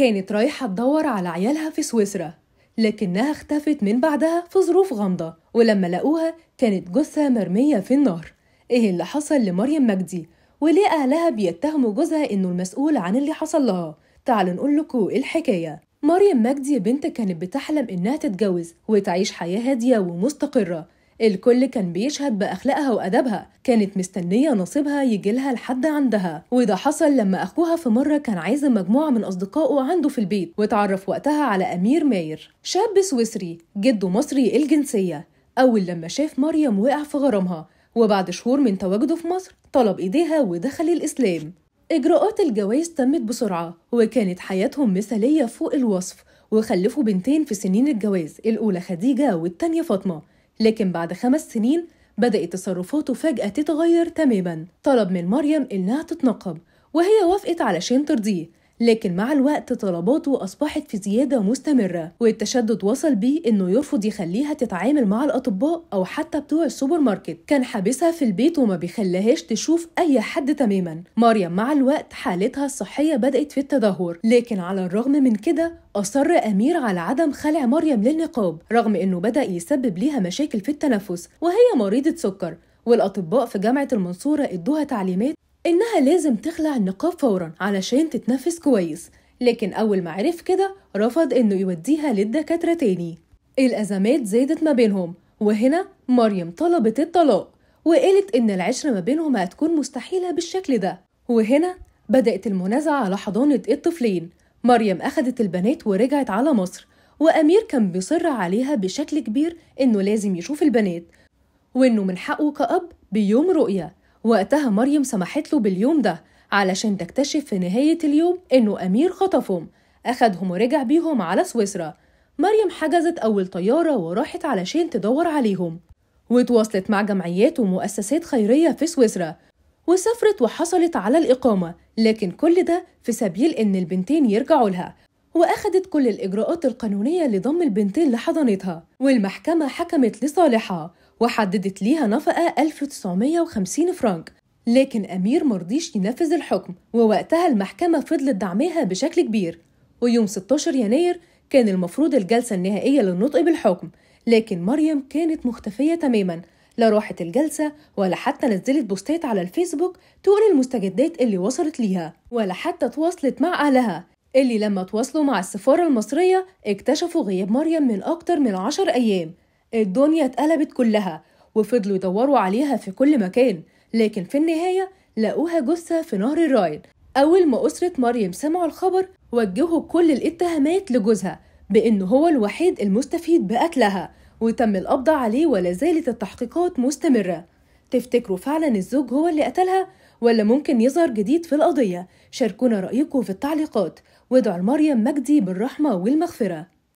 كانت رايحة تدور على عيالها في سويسرا لكنها اختفت من بعدها في ظروف غامضة ولما لقوها كانت جثة مرمية في النهر ايه اللي حصل لمريم مجدي وليه أهلها بيتهموا جوزها إنه المسؤول عن اللي حصل لها تعالوا نقول لكم إيه الحكاية مريم مجدي بنت كانت بتحلم إنها تتجوز وتعيش حياة هادية ومستقرة الكل كان بيشهد بأخلاقها وأدبها كانت مستنية نصيبها يجيلها لحد عندها وده حصل لما أخوها في مرة كان عايز مجموعة من أصدقائه عنده في البيت واتعرف وقتها على أمير ماير شاب سويسري جده مصري الجنسية أول لما شاف مريم وقع في غرامها وبعد شهور من تواجده في مصر طلب إيديها ودخل الإسلام إجراءات الجواز تمت بسرعة وكانت حياتهم مثالية فوق الوصف وخلفوا بنتين في سنين الجواز الأولى خديجة والتانية فاطمة لكن بعد خمس سنين بدأت تصرفاته فجأة تتغير تماما طلب من مريم إنها تتنقب وهي وافقت علشان ترضيه لكن مع الوقت طلباته أصبحت في زيادة مستمرة والتشدد وصل بيه إنه يرفض يخليها تتعامل مع الأطباء أو حتى بتوع السوبر ماركت كان حابسها في البيت وما بيخليهاش تشوف أي حد تماما مريم مع الوقت حالتها الصحية بدأت في التدهور لكن على الرغم من كده أصر أمير على عدم خلع مريم للنقاب رغم إنه بدأ يسبب ليها مشاكل في التنفس وهي مريضة سكر والأطباء في جامعة المنصورة ادوها تعليمات إنها لازم تخلع النقاب فورا علشان تتنفس كويس لكن أول ما عرف كده رفض إنه يوديها للدكاترة تاني الأزمات زادت ما بينهم وهنا مريم طلبت الطلاق وقالت إن العشرة ما بينهم هتكون مستحيلة بالشكل ده وهنا بدأت المنازعة على حضانة الطفلين مريم أخدت البنات ورجعت على مصر وأمير كان بيصر عليها بشكل كبير إنه لازم يشوف البنات وإنه من حقه كأب بيوم رؤية وقتها مريم سمحت له باليوم ده علشان تكتشف في نهاية اليوم إنه أمير خطفهم أخدهم ورجع بيهم على سويسرا مريم حجزت أول طيارة وراحت علشان تدور عليهم وتواصلت مع جمعيات ومؤسسات خيرية في سويسرا وسافرت وحصلت على الإقامة لكن كل ده في سبيل إن البنتين يرجعوا لها وأخدت كل الإجراءات القانونية لضم البنتين لحضانتها والمحكمة حكمت لصالحها وحددت ليها نفقة 1950 فرنك لكن أمير مرضيش ينفذ الحكم ووقتها المحكمة فضلت دعمها بشكل كبير ويوم 16 يناير كان المفروض الجلسة النهائية للنطق بالحكم لكن مريم كانت مختفية تماما لا راحت الجلسة ولا حتى نزلت بوستات على الفيسبوك تقول المستجدات اللي وصلت ليها ولا حتى تواصلت مع أهلها اللي لما تواصلوا مع السفارة المصرية اكتشفوا غياب مريم من أكتر من عشر أيام الدنيا اتقلبت كلها وفضلوا يدوروا عليها في كل مكان لكن في النهاية لقوها جثة في نهر الراين أول ما أسرة مريم سمعوا الخبر وجهوا كل الاتهامات لجوزها بأنه هو الوحيد المستفيد بقتلها وتم القبض عليه ولا زالت التحقيقات مستمرة تفتكروا فعلا الزوج هو اللي قتلها ولا ممكن يظهر جديد في القضية شاركونا رأيكم في التعليقات وادعوا لمريم مجدي بالرحمة والمغفرة